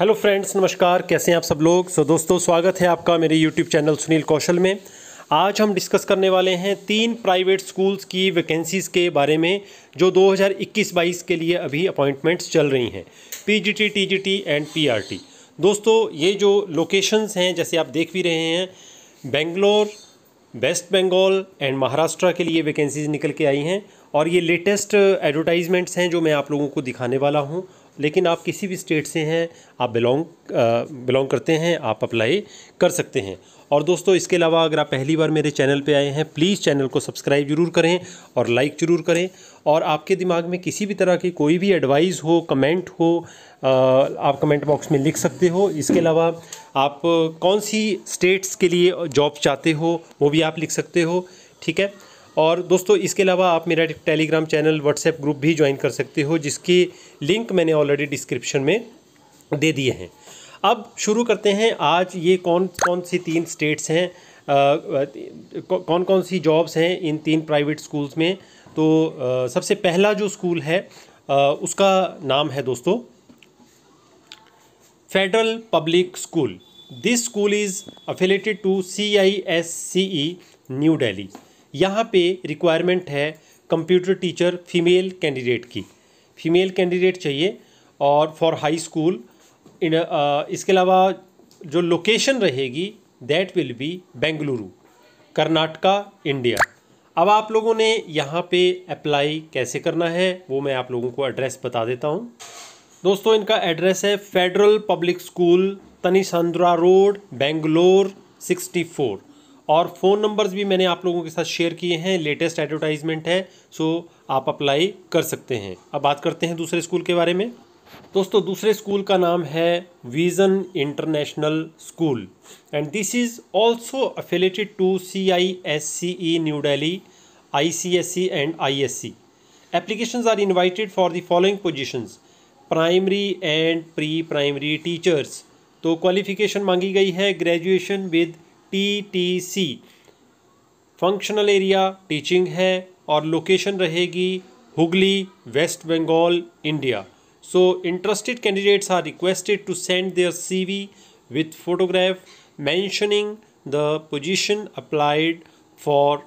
Hello friends नमस्कार कैसे हैं आप सब लोग सो so, दोस्तों स्वागत है आपका मेरे यूट्यूब चैनल सुनील कौशल में आज हम डिस्कस करने वाले हैं तीन प्राइवेट स्कूल्स की वैकेंसीज़ के बारे में जो 2021-22 के लिए अभी अपॉइंटमेंट्स चल रही हैं पीजीटी टीजीटी एंड पीआरटी दोस्तों ये जो लोकेशंस हैं जैसे आप देख भी रहे हैं बेंगलोर वेस्ट बंगाल एंड महाराष्ट्र के लिए वैकेंसीज निकल के आई हैं और ये लेटेस्ट एडवर्टाइजमेंट्स हैं जो मैं आप लोगों को दिखाने वाला हूँ लेकिन आप किसी भी स्टेट से हैं आप बिलोंग बिलोंग करते हैं आप अप्लाई कर सकते हैं और दोस्तों इसके अलावा अगर आप पहली बार मेरे चैनल पे आए हैं प्लीज़ चैनल को सब्सक्राइब जरूर करें और लाइक ज़रूर करें और आपके दिमाग में किसी भी तरह की कोई भी एडवाइस हो कमेंट हो आप कमेंट बॉक्स में लिख सकते हो इसके अलावा आप कौन सी स्टेट्स के लिए जॉब चाहते हो वो भी आप लिख सकते हो ठीक है और दोस्तों इसके अलावा आप मेरा टेलीग्राम चैनल व्हाट्सएप ग्रुप भी ज्वाइन कर सकते हो जिसकी लिंक मैंने ऑलरेडी डिस्क्रिप्शन में दे दिए हैं अब शुरू करते हैं आज ये कौन कौन सी तीन स्टेट्स हैं कौन कौन सी जॉब्स हैं इन तीन प्राइवेट स्कूल्स में तो आ, सबसे पहला जो स्कूल है आ, उसका नाम है दोस्तों Federal Public School this school is affiliated to C I S C E New Delhi यहाँ पे रिक्वायरमेंट है कंप्यूटर टीचर फीमेल कैंडिडेट की फीमेल कैंडिडेट चाहिए और फॉर हाई स्कूल इन इसके अलावा जो लोकेशन रहेगी that will be Bengaluru Karnataka India अब आप लोगों ने यहाँ पे अप्लाई कैसे करना है वो मैं आप लोगों को एड्रेस बता देता हूँ दोस्तों इनका एड्रेस है Federal Public School Tanisandra road Bangalore 64 और फ़ोन नंबर्स भी मैंने आप लोगों के साथ शेयर किए हैं लेटेस्ट एडवर्टाइजमेंट है सो आप अप्लाई कर सकते हैं अब बात करते हैं दूसरे स्कूल के बारे में दोस्तों दूसरे स्कूल का नाम है Vision International School and this is also affiliated to C I S C E New Delhi I C S C and I S C application are invited for the following positions primary and pre primary teachers तो qualification मांगी गई है graduation with T T C functional area teaching है और location रहेगी Hugli West Bengal India so interested candidates are requested to send their we with photograph mentioning the position applied for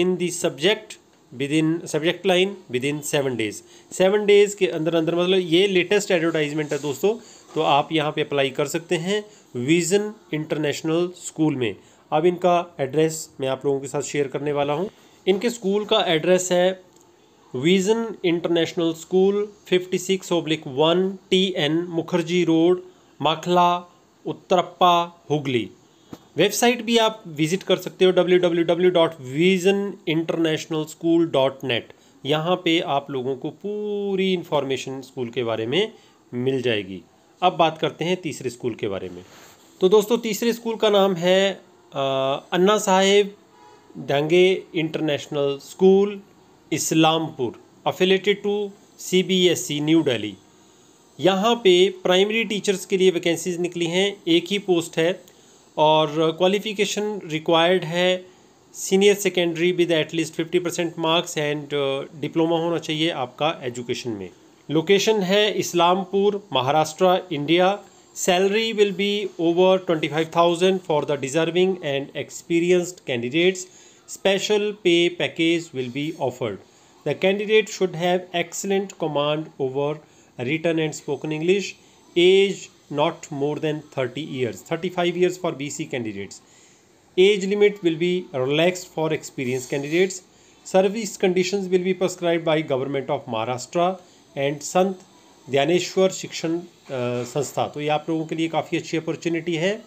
in the subject with in subject line within seven days seven days के अंदर अंदर मतलब ये latest advertisement है दोस्तों तो आप यहाँ पे अप्लाई कर सकते हैं विज़न इंटरनेशनल स्कूल में अब इनका एड्रेस मैं आप लोगों के साथ शेयर करने वाला हूँ इनके स्कूल का एड्रेस है Vision International School fifty six oblique one T N Mukherjee road Makhla Uttarpara Hugli website भी आप विजिट कर सकते हो W W W dot Vision International School dot net यहाँ पे आप लोगों को पूरी इन्फॉर्मेशन स्कूल के बारे में मिल जाएगी अब बात करते हैं तीसरे स्कूल के बारे में तो दोस्तों तीसरे स्कूल का नाम है Anna Saheb Dange International School Islampur affiliated to CBSE New Delhi यहाँ पे प्राइमरी टीचर्स के लिए वैकेंसीज निकली हैं एक ही पोस्ट है और क्वालिफिकेशन रिक्वायर्ड है senior secondary with at least fifty percent marks and diploma होना चाहिए आपका एजुकेशन में Location है Islampur, Maharashtra, India. Salary will be over 25,000 for the deserving and experienced candidates. Special pay package will be offered. The candidate should have excellent command over written and spoken English. Age not more than 30 years, 35 years for BC candidates. Age limit will be relaxed for experienced candidates. Service conditions will be prescribed by Government of Maharashtra. And Sant Dnyaneshwar शिक्षण संस्था तो ये आप लोगों के लिए काफ़ी अच्छी अपॉर्चुनिटी है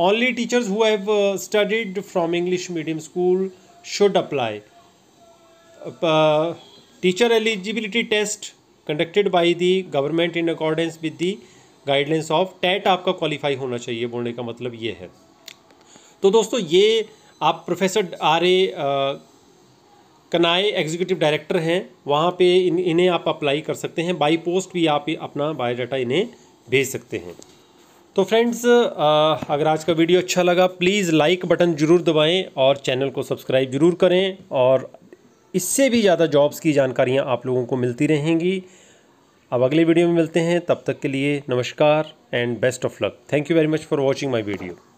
only teachers who have studied from English medium school should apply teacher eligibility test conducted by the government in accordance with the guidelines of TET आपका क्वालिफाई होना चाहिए बोलने का मतलब ये है तो दोस्तों ये आप professor R A Kanaye executive director हैं वहाँ पे इन इन्हें आप अप्लाई कर सकते हैं बाई पोस्ट भी आप अपना बायोडाटा इन्हें भेज सकते हैं तो फ्रेंड्स अगर आज का वीडियो अच्छा लगा प्लीज़ लाइक बटन ज़रूर दबाएं और चैनल को सब्सक्राइब ज़रूर करें और इससे भी ज़्यादा जॉब्स की जानकारियाँ आप लोगों को मिलती रहेंगी अब अगले वीडियो में मिलते हैं तब तक के लिए नमस्कार and best of luck thank you very much for watching my video